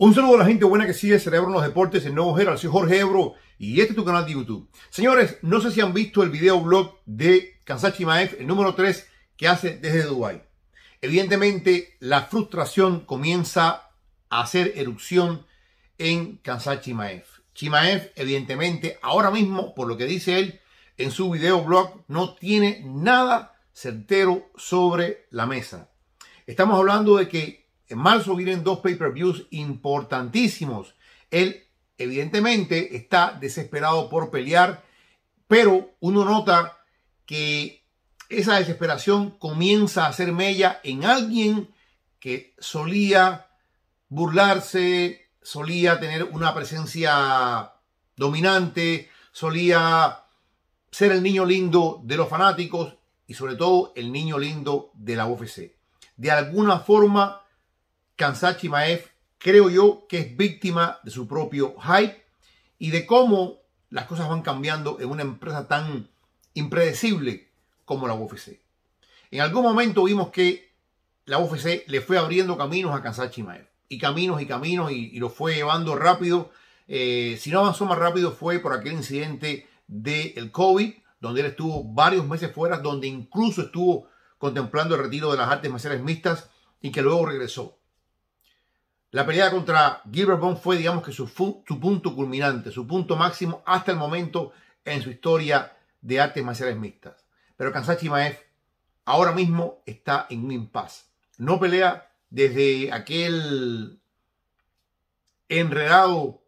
Un saludo a la gente buena que sigue Cerebro en los Deportes en Nuevo Herald. Soy Jorge Ebro y este es tu canal de YouTube. Señores, no sé si han visto el video blog de Kansachi Chimaev, el número 3, que hace desde Dubái. Evidentemente, la frustración comienza a hacer erupción en Kansachi Maef. Chimaev, evidentemente, ahora mismo, por lo que dice él en su video blog no tiene nada certero sobre la mesa. Estamos hablando de que en marzo vienen dos pay-per-views importantísimos. Él evidentemente está desesperado por pelear, pero uno nota que esa desesperación comienza a ser mella en alguien que solía burlarse, solía tener una presencia dominante, solía ser el niño lindo de los fanáticos y sobre todo el niño lindo de la UFC. De alguna forma Kansachi Maef creo yo que es víctima de su propio hype y de cómo las cosas van cambiando en una empresa tan impredecible como la UFC. En algún momento vimos que la UFC le fue abriendo caminos a Kansachi Maef y caminos y caminos y, lo fue llevando rápido. Eh, si no avanzó más rápido fue por aquel incidente del COVID, donde él estuvo varios meses fuera, donde incluso estuvo contemplando el retiro de las artes marciales mixtas y que luego regresó. La pelea contra Gilbert Bond fue, digamos que su, punto culminante, su punto máximo hasta el momento en su historia de artes marciales mixtas. Pero Kansachi Maef ahora mismo está en un impasse. No pelea desde aquel enredado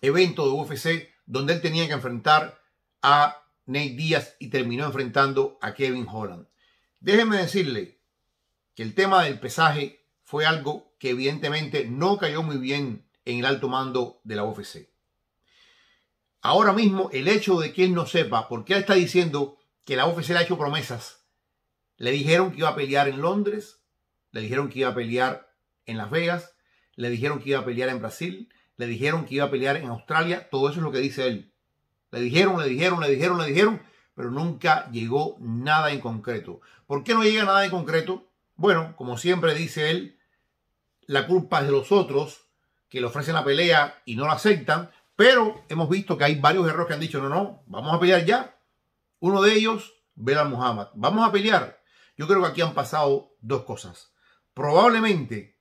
evento de UFC donde él tenía que enfrentar a Nate Díaz y terminó enfrentando a Kevin Holland. Déjenme decirle que el tema del pesaje fue algo que evidentemente no cayó muy bien en el alto mando de la UFC. Ahora mismo, el hecho de que él no sepa, porque él está diciendo que la UFC le ha hecho promesas. Le dijeron que iba a pelear en Londres, le dijeron que iba a pelear en Las Vegas, le dijeron que iba a pelear en Brasil, le dijeron que iba a pelear en Australia, todo eso es lo que dice él. Le dijeron, le dijeron, le dijeron, le dijeron, pero nunca llegó nada en concreto. ¿Por qué no llega nada en concreto? Bueno, como siempre dice él, la culpa es de los otros que le ofrecen la pelea y no la aceptan, pero hemos visto que hay varios errores que han dicho, no, no, vamos a pelear ya. Uno de ellos, Belal Muhammad, vamos a pelear. Yo creo que aquí han pasado dos cosas. Probablemente,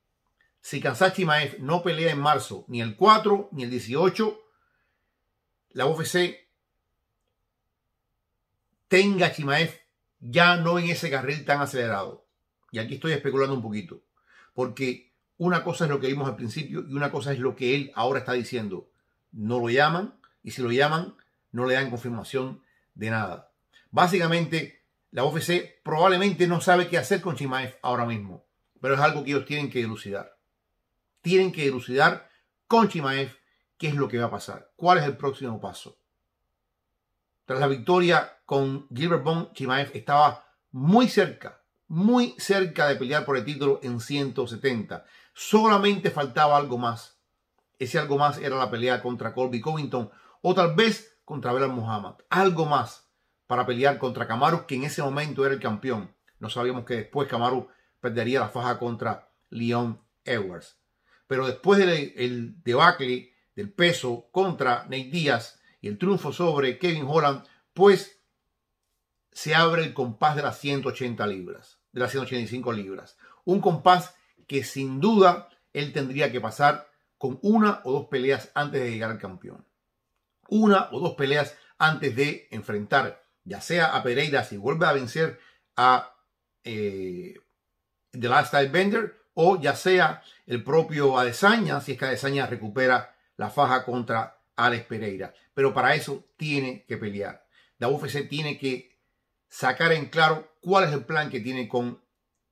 si Kansachi Maef no pelea en marzo, ni el 4, ni el 18, la UFC tenga a ya no en ese carril tan acelerado. Y aquí estoy especulando un poquito. Porque una cosa es lo que vimos al principio y una cosa es lo que él ahora está diciendo. No lo llaman y si lo llaman no le dan confirmación de nada. Básicamente, la OFC probablemente no sabe qué hacer con Chimaev ahora mismo, pero es algo que ellos tienen que elucidar. Tienen que elucidar con Chimaev qué es lo que va a pasar, cuál es el próximo paso. Tras la victoria con Gilbert Bond, Chimaev estaba muy cerca muy cerca de pelear por el título en 170. Solamente faltaba algo más. Ese algo más era la pelea contra Colby Covington o tal vez contra Belal Muhammad. Algo más para pelear contra Camaro, que en ese momento era el campeón. No sabíamos que después Kamaru perdería la faja contra Leon Edwards. Pero después del debacle del peso contra Nate Díaz y el triunfo sobre Kevin Holland, pues se abre el compás de las 180 libras de las 185 libras. Un compás que sin duda él tendría que pasar con una o dos peleas antes de llegar al campeón. Una o dos peleas antes de enfrentar, ya sea a Pereira si vuelve a vencer a eh, The Last Time Bender, o ya sea el propio Adesanya, si es que Adesanya recupera la faja contra Alex Pereira. Pero para eso tiene que pelear. La UFC tiene que sacar en claro cuál es el plan que tiene con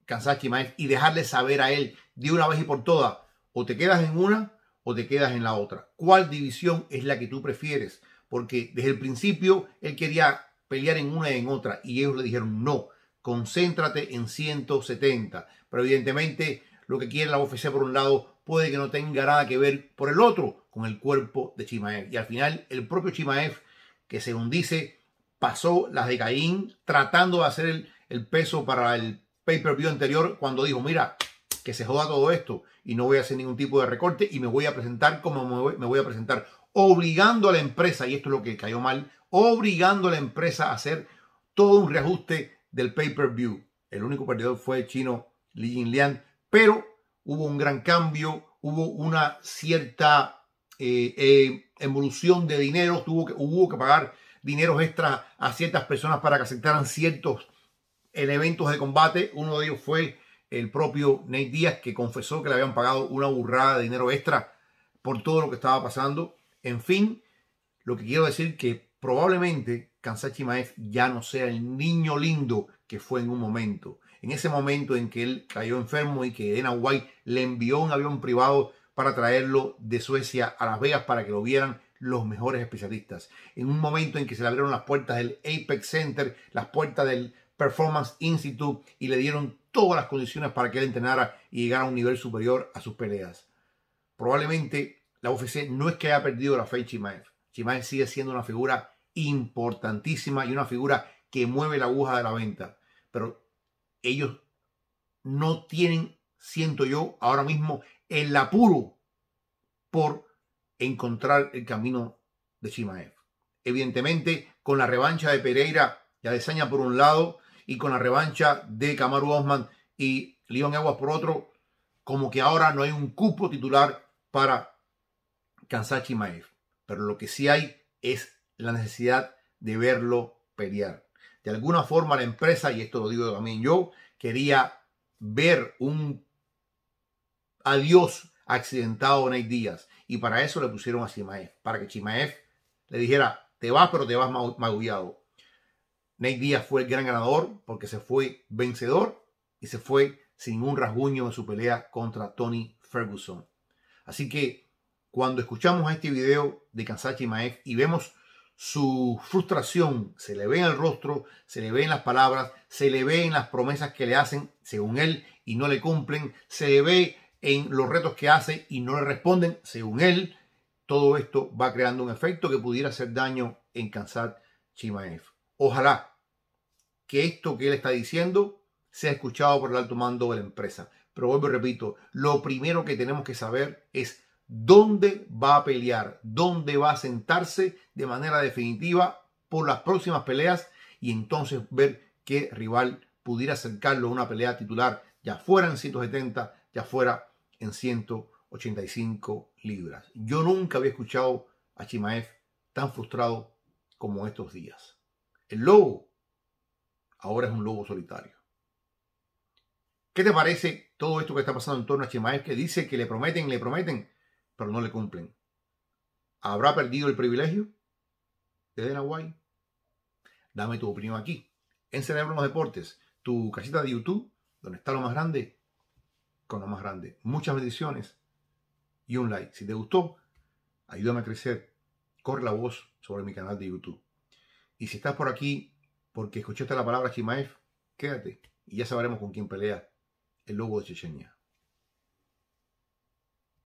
Kansaski Maez y dejarle saber a él de una vez y por todas, o te quedas en una o te quedas en la otra. ¿Cuál división es la que tú prefieres? Porque desde el principio él quería pelear en una y en otra y ellos le dijeron no, concéntrate en 170. Pero evidentemente lo que quiere la UFC por un lado puede que no tenga nada que ver por el otro con el cuerpo de Chimaev. Y al final el propio Chimaev, que según dice, pasó las de Caín tratando de hacer el, peso para el pay-per-view anterior cuando dijo, mira, que se joda todo esto y no voy a hacer ningún tipo de recorte y me voy a presentar como me voy, a presentar, obligando a la empresa, y esto es lo que cayó mal, obligando a la empresa a hacer todo un reajuste del pay-per-view. El único perdedor fue el chino Li Jinlian, pero hubo un gran cambio, hubo una cierta eh, eh, evolución de dinero, tuvo que, hubo que pagar dineros extra a ciertas personas para que aceptaran ciertos elementos eventos de combate. Uno de ellos fue el propio Nate Díaz, que confesó que le habían pagado una burrada de dinero extra por todo lo que estaba pasando. En fin, lo que quiero decir que probablemente Kansachi Maez ya no sea el niño lindo que fue en un momento. En ese momento en que él cayó enfermo y que en White le envió un avión privado para traerlo de Suecia a Las Vegas para que lo vieran los mejores especialistas. En un momento en que se le abrieron las puertas del Apex Center, las puertas del Performance Institute y le dieron todas las condiciones para que él entrenara y llegara a un nivel superior a sus peleas. Probablemente la UFC no es que haya perdido la fe en Chimaev. sigue siendo una figura importantísima y una figura que mueve la aguja de la venta. Pero ellos no tienen, siento yo, ahora mismo el apuro por encontrar el camino de Chimaev. Evidentemente, con la revancha de Pereira y Adesanya por un lado, y con la revancha de Kamaru Osman y León Aguas por otro, como que ahora no hay un cupo titular para Kansas Chimaev. Pero lo que sí hay es la necesidad de verlo pelear. De alguna forma la empresa, y esto lo digo también yo, quería ver un adiós accidentado en Nate Díaz. Y para eso le pusieron a Chimaev, para que Chimaev le dijera, te vas, pero te vas magullado. Nate Díaz fue el gran ganador porque se fue vencedor y se fue sin un rasguño en su pelea contra Tony Ferguson. Así que cuando escuchamos a este video de Kansachi Chimaev y vemos su frustración, se le ve en el rostro, se le ve en las palabras, se le ve en las promesas que le hacen, según él, y no le cumplen, se le ve en los retos que hace y no le responden, según él, todo esto va creando un efecto que pudiera hacer daño en Kansat Chimaev. Ojalá que esto que él está diciendo sea escuchado por el alto mando de la empresa. Pero vuelvo y repito, lo primero que tenemos que saber es dónde va a pelear, dónde va a sentarse de manera definitiva por las próximas peleas y entonces ver qué rival pudiera acercarlo a una pelea titular, ya fuera en 170, ya fuera en 185 libras. Yo nunca había escuchado a Chimaev tan frustrado como estos días. El lobo ahora es un lobo solitario. ¿Qué te parece todo esto que está pasando en torno a Chimaev que dice que le prometen, le prometen, pero no le cumplen? ¿Habrá perdido el privilegio de Denaguay? Dame tu opinión aquí, en Cerebro los Deportes, tu casita de YouTube, donde está lo más grande con lo más grande. Muchas bendiciones y un like. Si te gustó, ayúdame a crecer. Corre la voz sobre mi canal de YouTube. Y si estás por aquí porque escuchaste la palabra Chimaev, quédate y ya sabremos con quién pelea el lobo de Chechenia.